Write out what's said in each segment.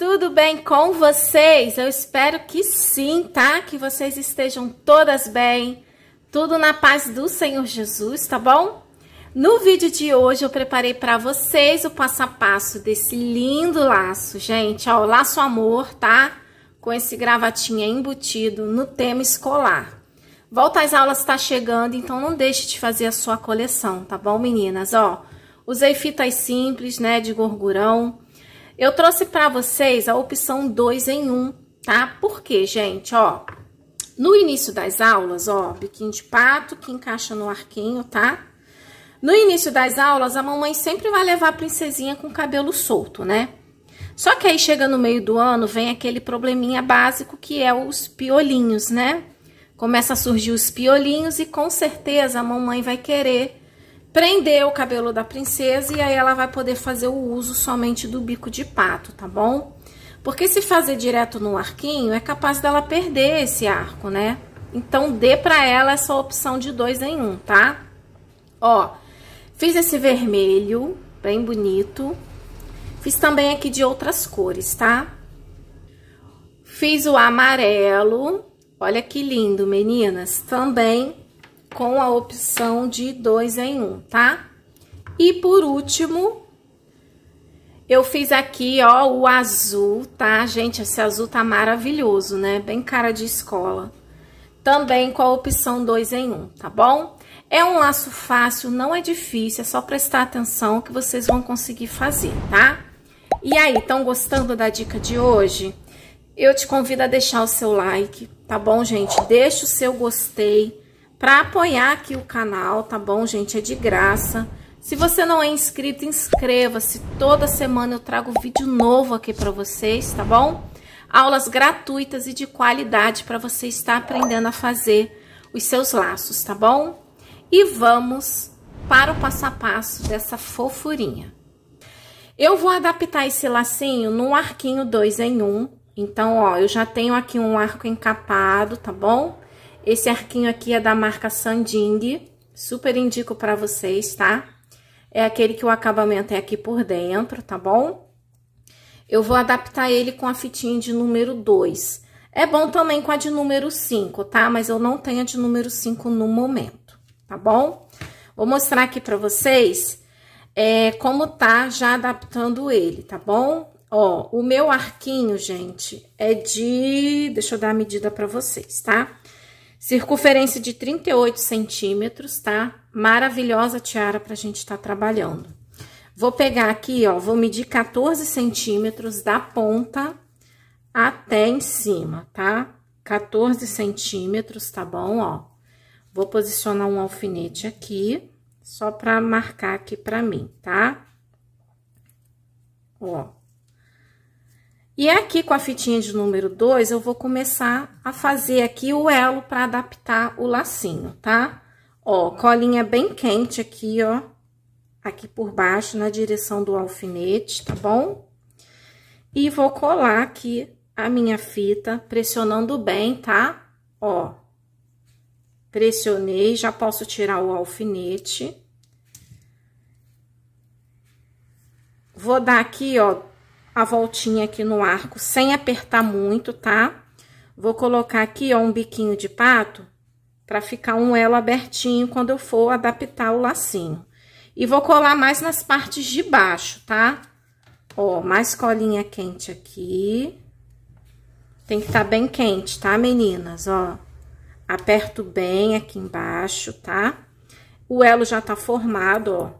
tudo bem com vocês? Eu espero que sim, tá? Que vocês estejam todas bem, tudo na paz do Senhor Jesus, tá bom? No vídeo de hoje eu preparei para vocês o passo a passo desse lindo laço, gente, ó, laço amor, tá? Com esse gravatinha embutido no tema escolar. Volta às aulas tá chegando, então não deixe de fazer a sua coleção, tá bom, meninas? Ó, usei fitas simples, né, de gorgurão, eu trouxe para vocês a opção 2 em 1, um, tá? Por quê, gente? Ó, no início das aulas, ó, biquinho de pato que encaixa no arquinho, tá? No início das aulas, a mamãe sempre vai levar a princesinha com cabelo solto, né? Só que aí chega no meio do ano, vem aquele probleminha básico que é os piolinhos, né? Começa a surgir os piolinhos e com certeza a mamãe vai querer prender o cabelo da princesa e aí ela vai poder fazer o uso somente do bico de pato, tá bom? Porque se fazer direto no arquinho, é capaz dela perder esse arco, né? Então, dê pra ela essa opção de dois em um, tá? Ó, fiz esse vermelho, bem bonito. Fiz também aqui de outras cores, tá? Fiz o amarelo. Olha que lindo, meninas. Também com a opção de dois em um, tá? E por último, eu fiz aqui, ó, o azul, tá? Gente, esse azul tá maravilhoso, né? Bem cara de escola. Também com a opção dois em um, tá bom? É um laço fácil, não é difícil, é só prestar atenção que vocês vão conseguir fazer, tá? E aí, estão gostando da dica de hoje? Eu te convido a deixar o seu like, tá bom, gente? Deixa o seu gostei, para apoiar aqui o canal, tá bom, gente? É de graça. Se você não é inscrito, inscreva-se. Toda semana eu trago vídeo novo aqui para vocês, tá bom? Aulas gratuitas e de qualidade para você estar aprendendo a fazer os seus laços, tá bom? E vamos para o passo a passo dessa fofurinha. Eu vou adaptar esse lacinho num arquinho 2 em 1. Um. Então, ó, eu já tenho aqui um arco encapado, tá bom? Esse arquinho aqui é da marca Sanding, super indico para vocês, tá? É aquele que o acabamento é aqui por dentro, tá bom? Eu vou adaptar ele com a fitinha de número 2. É bom também com a de número 5, tá? Mas eu não tenho a de número 5 no momento, tá bom? Vou mostrar aqui para vocês é, como tá já adaptando ele, tá bom? Ó, o meu arquinho, gente, é de... Deixa eu dar a medida para vocês, tá? Circunferência de 38 centímetros, tá? Maravilhosa tiara pra gente estar tá trabalhando. Vou pegar aqui, ó, vou medir 14 centímetros da ponta até em cima, tá? 14 centímetros, tá bom, ó? Vou posicionar um alfinete aqui, só pra marcar aqui pra mim, tá? Ó. E aqui com a fitinha de número 2, eu vou começar a fazer aqui o elo para adaptar o lacinho, tá? Ó, colinha bem quente aqui, ó, aqui por baixo, na direção do alfinete, tá bom? E vou colar aqui a minha fita, pressionando bem, tá? Ó, pressionei, já posso tirar o alfinete. Vou dar aqui, ó, a voltinha aqui no arco sem apertar muito, tá? Vou colocar aqui, ó, um biquinho de pato pra ficar um elo abertinho quando eu for adaptar o lacinho. E vou colar mais nas partes de baixo, tá? Ó, mais colinha quente aqui. Tem que estar tá bem quente, tá, meninas? Ó, aperto bem aqui embaixo, tá? O elo já tá formado, ó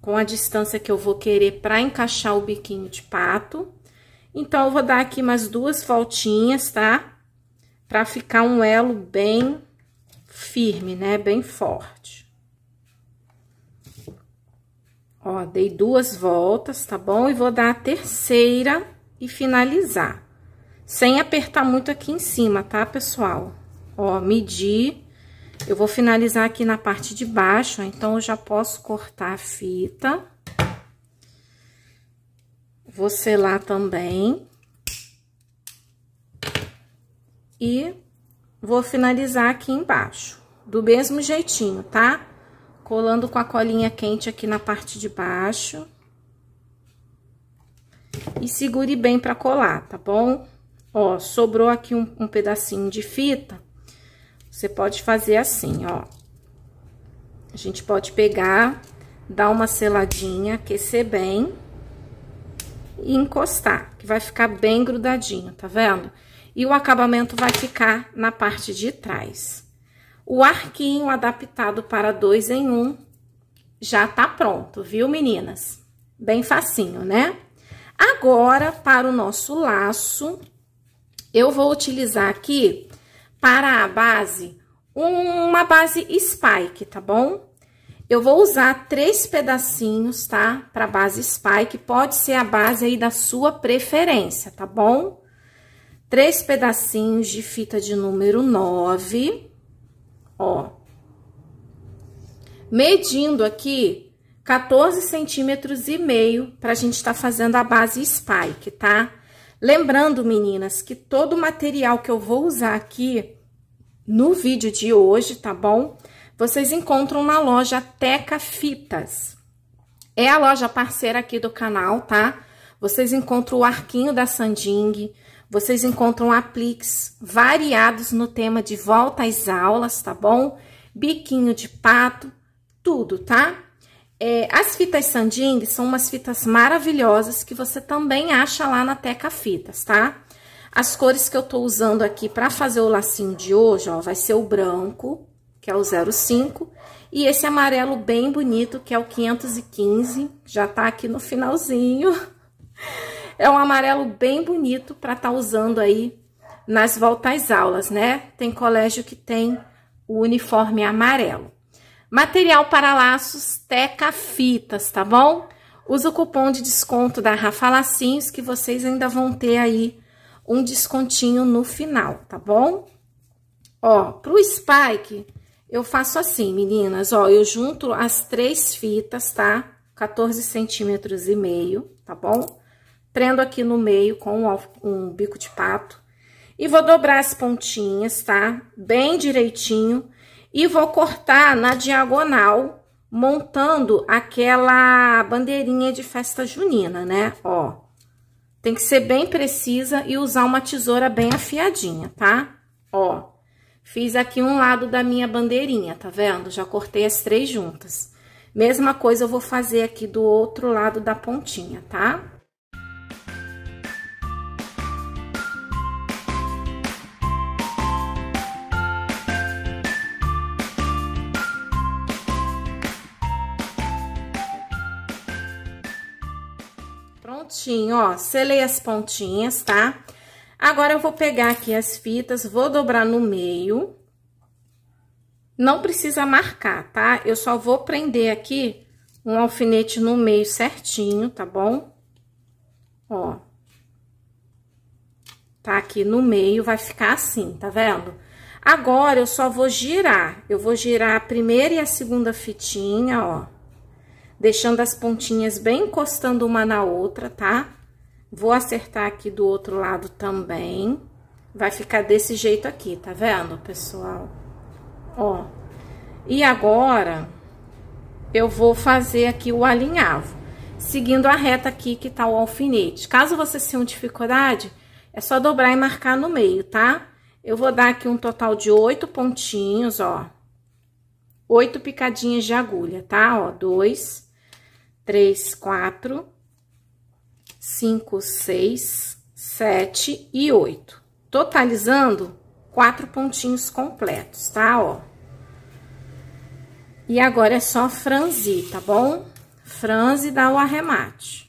com a distância que eu vou querer para encaixar o biquinho de pato. Então, eu vou dar aqui mais duas voltinhas, tá? Pra ficar um elo bem firme, né? Bem forte. Ó, dei duas voltas, tá bom? E vou dar a terceira e finalizar. Sem apertar muito aqui em cima, tá, pessoal? Ó, medir eu vou finalizar aqui na parte de baixo, então eu já posso cortar a fita. Vou selar também. E vou finalizar aqui embaixo, do mesmo jeitinho, tá? Colando com a colinha quente aqui na parte de baixo. E segure bem pra colar, tá bom? Ó, sobrou aqui um, um pedacinho de fita você pode fazer assim, ó. A gente pode pegar, dar uma seladinha, aquecer bem e encostar, que vai ficar bem grudadinho, tá vendo? E o acabamento vai ficar na parte de trás. O arquinho adaptado para dois em um já tá pronto, viu, meninas? Bem facinho, né? Agora, para o nosso laço, eu vou utilizar aqui para a base uma base spike, tá bom? Eu vou usar três pedacinhos, tá? Para base spike, pode ser a base aí da sua preferência, tá bom? Três pedacinhos de fita de número 9, ó. Medindo aqui 14 centímetros e meio pra gente tá fazendo a base spike, tá? Lembrando, meninas, que todo o material que eu vou usar aqui no vídeo de hoje, tá bom? Vocês encontram na loja Teca Fitas. É a loja parceira aqui do canal, tá? Vocês encontram o arquinho da Sanding, vocês encontram apliques variados no tema de volta às aulas, tá bom? Biquinho de pato, tudo, tá? É, as fitas Sanding são umas fitas maravilhosas que você também acha lá na Teca Fitas, tá? As cores que eu tô usando aqui para fazer o lacinho de hoje, ó, vai ser o branco, que é o 05, e esse amarelo bem bonito, que é o 515, já tá aqui no finalzinho. É um amarelo bem bonito para tá usando aí nas voltas às aulas, né? Tem colégio que tem o uniforme amarelo. Material para laços Teca Fitas, tá bom? Usa o cupom de desconto da Rafa Lacinhos que vocês ainda vão ter aí um descontinho no final, tá bom? Ó, pro spike, eu faço assim, meninas, ó, eu junto as três fitas, tá? 14 centímetros e meio, tá bom? Prendo aqui no meio com um, um bico de pato. E vou dobrar as pontinhas, tá? Bem direitinho e vou cortar na diagonal, montando aquela bandeirinha de festa junina, né? Ó, tem que ser bem precisa e usar uma tesoura bem afiadinha, tá? Ó, fiz aqui um lado da minha bandeirinha, tá vendo? Já cortei as três juntas. Mesma coisa eu vou fazer aqui do outro lado da pontinha, tá? pontinho, ó, selei as pontinhas, tá? Agora, eu vou pegar aqui as fitas, vou dobrar no meio. Não precisa marcar, tá? Eu só vou prender aqui um alfinete no meio certinho, tá bom? Ó. Tá aqui no meio, vai ficar assim, tá vendo? Agora, eu só vou girar. Eu vou girar a primeira e a segunda fitinha, ó deixando as pontinhas bem encostando uma na outra, tá? Vou acertar aqui do outro lado também. Vai ficar desse jeito aqui, tá vendo, pessoal? Ó. E agora, eu vou fazer aqui o alinhavo, seguindo a reta aqui que tá o alfinete. Caso você tenha dificuldade, é só dobrar e marcar no meio, tá? Eu vou dar aqui um total de oito pontinhos, ó. Oito picadinhas de agulha, tá? Ó, dois, três, quatro, cinco, seis, sete e oito. Totalizando quatro pontinhos completos, tá? Ó. E agora é só franzir, tá bom? Franze e dá o arremate.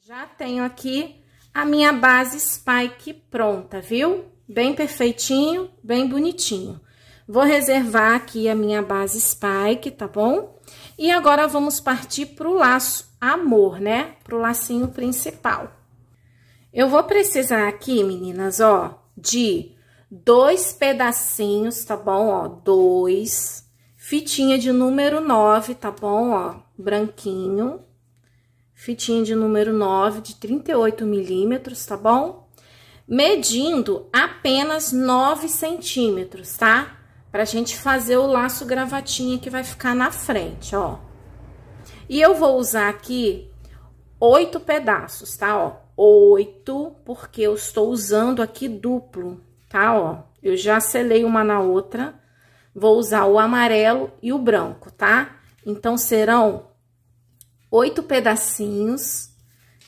Já tenho aqui a minha base spike pronta, viu? Bem perfeitinho, bem bonitinho. Vou reservar aqui a minha base spike, tá bom? E agora, vamos partir pro laço amor, né? Pro lacinho principal. Eu vou precisar aqui, meninas, ó, de dois pedacinhos, tá bom? Ó, dois. Fitinha de número 9, tá bom? Ó, branquinho fitinha de número 9 de 38 milímetros, tá bom? Medindo apenas 9 centímetros, tá? Pra gente fazer o laço gravatinha que vai ficar na frente, ó. E eu vou usar aqui oito pedaços, tá, ó? Oito, porque eu estou usando aqui duplo, tá, ó? Eu já selei uma na outra, vou usar o amarelo e o branco, tá? Então, serão oito pedacinhos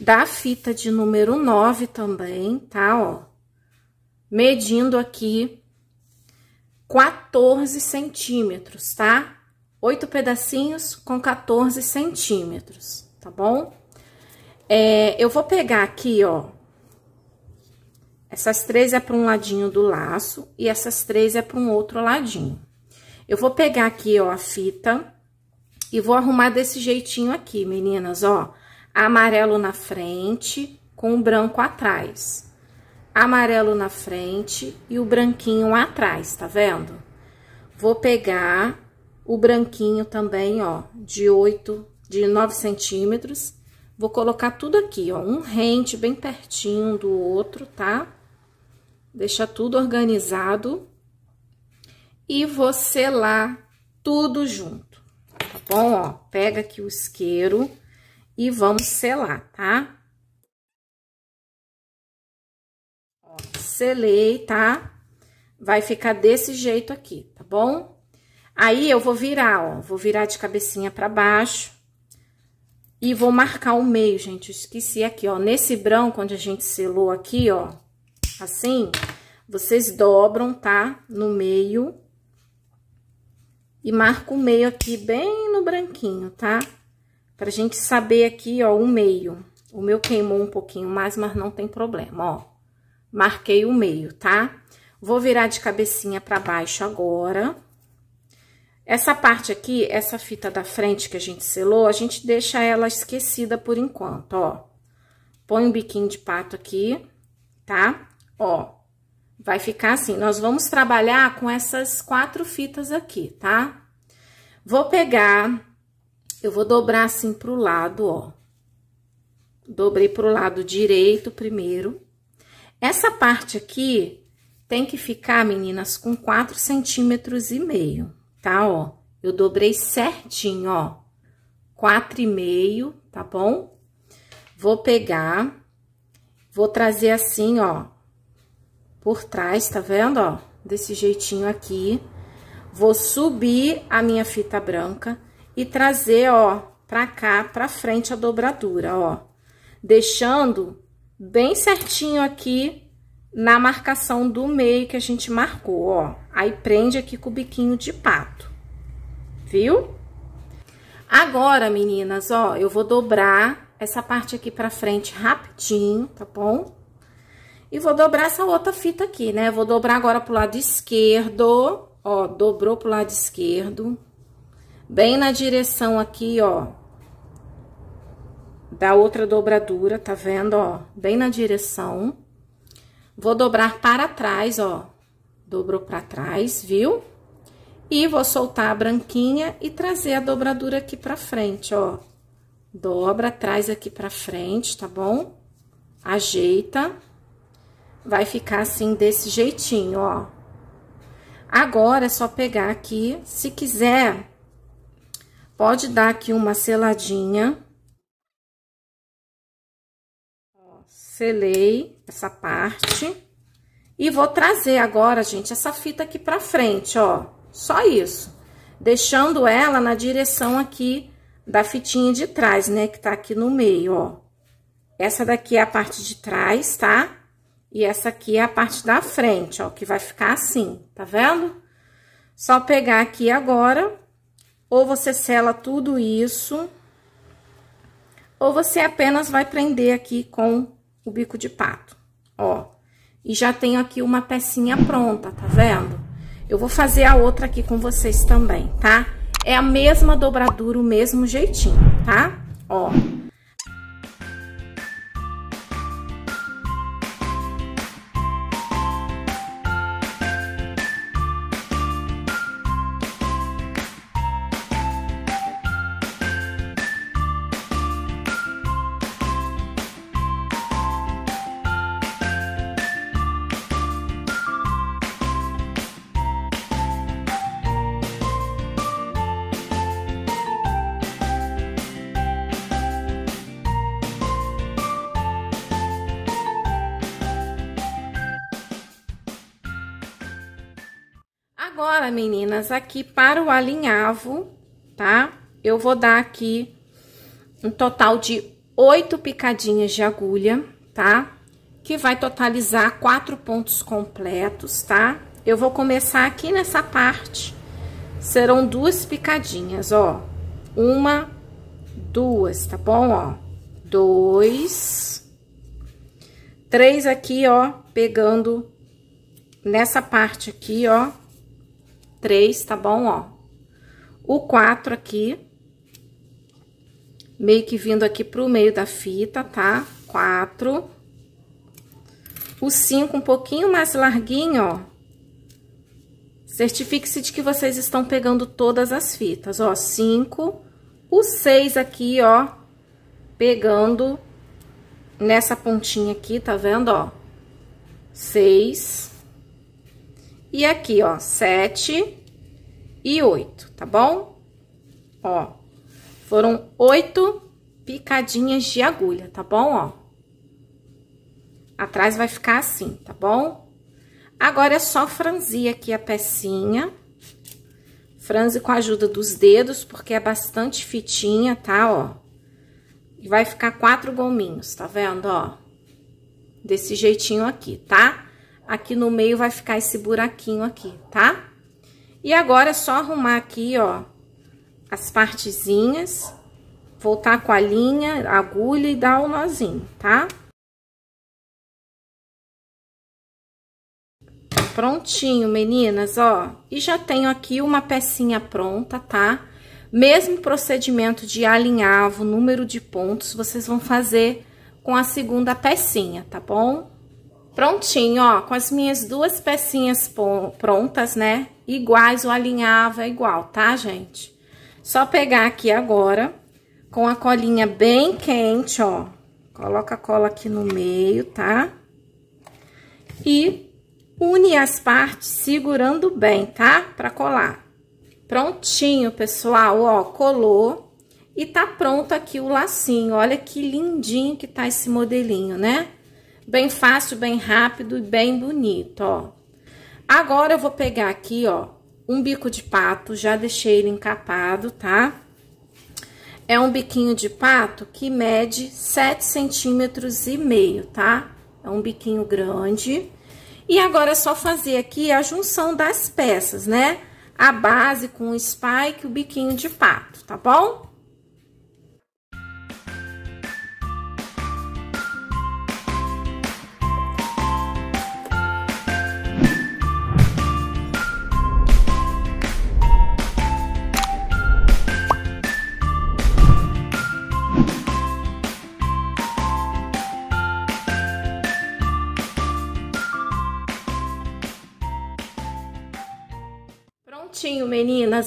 da fita de número 9 também, tá, ó? Medindo aqui 14 centímetros, tá? Oito pedacinhos com 14 centímetros, tá bom? É, eu vou pegar aqui, ó, essas três é para um ladinho do laço e essas três é para um outro ladinho. Eu vou pegar aqui, ó, a fita e vou arrumar desse jeitinho aqui, meninas, ó. Amarelo na frente com o branco atrás. Amarelo na frente e o branquinho atrás, tá vendo? Vou pegar o branquinho também, ó, de 8, de 9 centímetros. Vou colocar tudo aqui, ó, um rente bem pertinho do outro, tá? Deixa tudo organizado. E vou selar tudo junto tá bom? Ó, pega aqui o isqueiro e vamos selar, tá? Ó, selei, tá? Vai ficar desse jeito aqui, tá bom? Aí, eu vou virar, ó, vou virar de cabecinha pra baixo. E vou marcar o meio, gente, esqueci aqui, ó, nesse branco onde a gente selou aqui, ó, assim, vocês dobram, tá? No meio e marco o meio aqui bem no branquinho, tá? Pra gente saber aqui, ó, o meio. O meu queimou um pouquinho mais, mas não tem problema, ó. Marquei o meio, tá? Vou virar de cabecinha pra baixo agora. Essa parte aqui, essa fita da frente que a gente selou, a gente deixa ela esquecida por enquanto, ó. Põe um biquinho de pato aqui, tá? Ó, Vai ficar assim, nós vamos trabalhar com essas quatro fitas aqui, tá? Vou pegar, eu vou dobrar assim pro lado, ó. Dobrei pro lado direito primeiro. Essa parte aqui tem que ficar, meninas, com quatro centímetros e meio, tá, ó? Eu dobrei certinho, ó. Quatro e meio, tá bom? Vou pegar, vou trazer assim, ó, por trás, tá vendo, ó? Desse jeitinho aqui. Vou subir a minha fita branca e trazer, ó, pra cá, pra frente a dobradura, ó. Deixando bem certinho aqui na marcação do meio que a gente marcou, ó. Aí prende aqui com o biquinho de pato, viu? Agora, meninas, ó, eu vou dobrar essa parte aqui pra frente rapidinho, tá bom? E vou dobrar essa outra fita aqui, né? Vou dobrar agora pro lado esquerdo, ó, dobrou pro lado esquerdo. Bem na direção aqui, ó, da outra dobradura, tá vendo, ó? Bem na direção. Vou dobrar para trás, ó. Dobrou para trás, viu? E vou soltar a branquinha e trazer a dobradura aqui pra frente, ó. Dobra, traz aqui pra frente, tá bom? Ajeita vai ficar assim desse jeitinho, ó. Agora é só pegar aqui, se quiser, pode dar aqui uma seladinha. Ó, selei essa parte. E vou trazer agora, gente, essa fita aqui pra frente, ó. Só isso. Deixando ela na direção aqui da fitinha de trás, né? Que tá aqui no meio, ó. Essa daqui é a parte de trás, tá? E essa aqui é a parte da frente, ó, que vai ficar assim, tá vendo? Só pegar aqui agora, ou você sela tudo isso, ou você apenas vai prender aqui com o bico de pato, ó. E já tenho aqui uma pecinha pronta, tá vendo? Eu vou fazer a outra aqui com vocês também, tá? É a mesma dobradura, o mesmo jeitinho, tá? Ó. Agora, meninas, aqui para o alinhavo, tá? Eu vou dar aqui um total de oito picadinhas de agulha, tá? Que vai totalizar quatro pontos completos, tá? Eu vou começar aqui nessa parte. Serão duas picadinhas, ó. Uma, duas, tá bom, ó? Dois. Três aqui, ó, pegando nessa parte aqui, ó três, tá bom? Ó, o quatro aqui, meio que vindo aqui pro meio da fita, tá? Quatro. O cinco um pouquinho mais larguinho, ó. Certifique-se de que vocês estão pegando todas as fitas, ó, cinco. O seis aqui, ó, pegando nessa pontinha aqui, tá vendo, ó? Seis. E aqui, ó, sete e oito, tá bom? Ó, foram oito picadinhas de agulha, tá bom? Ó, atrás vai ficar assim, tá bom? Agora é só franzir aqui a pecinha. Franze com a ajuda dos dedos, porque é bastante fitinha, tá? Ó. E vai ficar quatro gominhos, tá vendo? Ó. Desse jeitinho aqui, tá? Aqui no meio vai ficar esse buraquinho aqui, tá? E agora é só arrumar aqui, ó, as partezinhas, voltar com a linha, agulha e dar o nozinho, tá? Prontinho, meninas, ó. E já tenho aqui uma pecinha pronta, tá? Mesmo procedimento de alinhavo, número de pontos, vocês vão fazer com a segunda pecinha, tá bom? prontinho, ó, com as minhas duas pecinhas prontas, né? Iguais, eu alinhava igual, tá, gente? Só pegar aqui agora, com a colinha bem quente, ó. Coloca a cola aqui no meio, tá? E une as partes segurando bem, tá? Pra colar. Prontinho, pessoal, ó, colou. E tá pronto aqui o lacinho, olha que lindinho que tá esse modelinho, né? Bem fácil, bem rápido e bem bonito, ó. Agora eu vou pegar aqui, ó, um bico de pato, já deixei ele encapado, tá? É um biquinho de pato que mede 7 centímetros e meio, tá? É um biquinho grande. E agora é só fazer aqui a junção das peças, né? A base com o spike e o biquinho de pato, tá bom?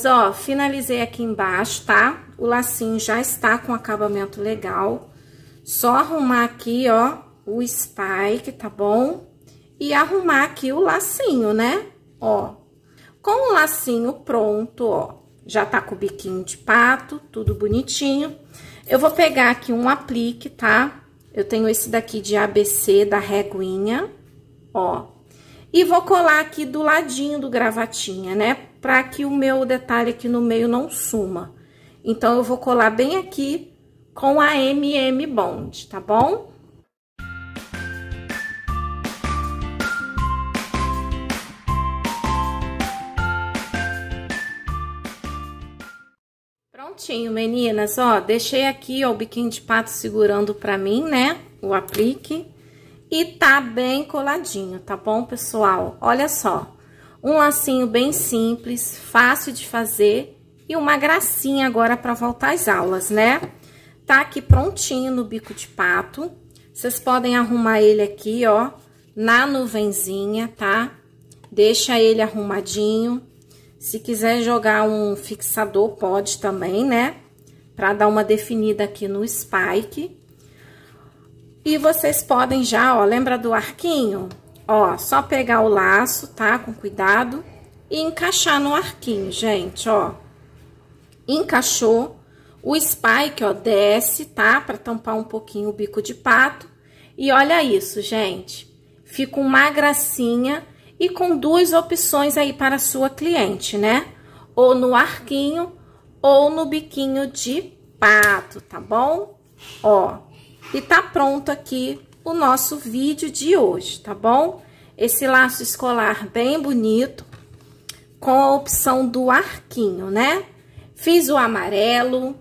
Meninas, ó, finalizei aqui embaixo, tá? O lacinho já está com acabamento legal. Só arrumar aqui, ó, o spike, tá bom? E arrumar aqui o lacinho, né? Ó, com o lacinho pronto, ó, já tá com o biquinho de pato, tudo bonitinho. Eu vou pegar aqui um aplique, tá? Eu tenho esse daqui de ABC da reguinha, ó. E vou colar aqui do ladinho do gravatinha, né? para que o meu detalhe aqui no meio não suma. Então, eu vou colar bem aqui com a MM Bond, tá bom? Prontinho, meninas, ó, deixei aqui ó, o biquinho de pato segurando pra mim, né, o aplique. E tá bem coladinho, tá bom, pessoal? Olha só um lacinho bem simples, fácil de fazer e uma gracinha agora para voltar às aulas, né? Tá aqui prontinho no bico de pato. Vocês podem arrumar ele aqui, ó, na nuvenzinha, tá? Deixa ele arrumadinho. Se quiser jogar um fixador, pode também, né? Pra dar uma definida aqui no spike. E vocês podem já, ó, lembra do arquinho? Ó, só pegar o laço, tá? Com cuidado. E encaixar no arquinho, gente, ó. Encaixou. O spike, ó, desce, tá? Pra tampar um pouquinho o bico de pato. E olha isso, gente. Fica uma gracinha e com duas opções aí para a sua cliente, né? Ou no arquinho ou no biquinho de pato, tá bom? Ó, e tá pronto aqui o nosso vídeo de hoje, tá bom? Esse laço escolar bem bonito, com a opção do arquinho, né? Fiz o amarelo,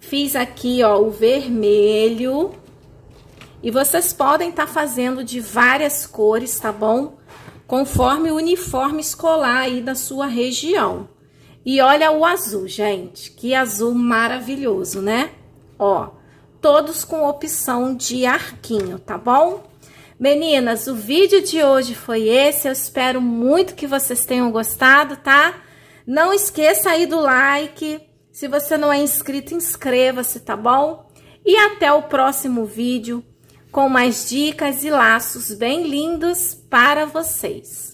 fiz aqui, ó, o vermelho. E vocês podem estar tá fazendo de várias cores, tá bom? Conforme o uniforme escolar aí da sua região. E olha o azul, gente, que azul maravilhoso, né? Ó, todos com opção de arquinho, tá bom? Meninas, o vídeo de hoje foi esse, eu espero muito que vocês tenham gostado, tá? Não esqueça aí do like, se você não é inscrito, inscreva-se, tá bom? E até o próximo vídeo com mais dicas e laços bem lindos para vocês.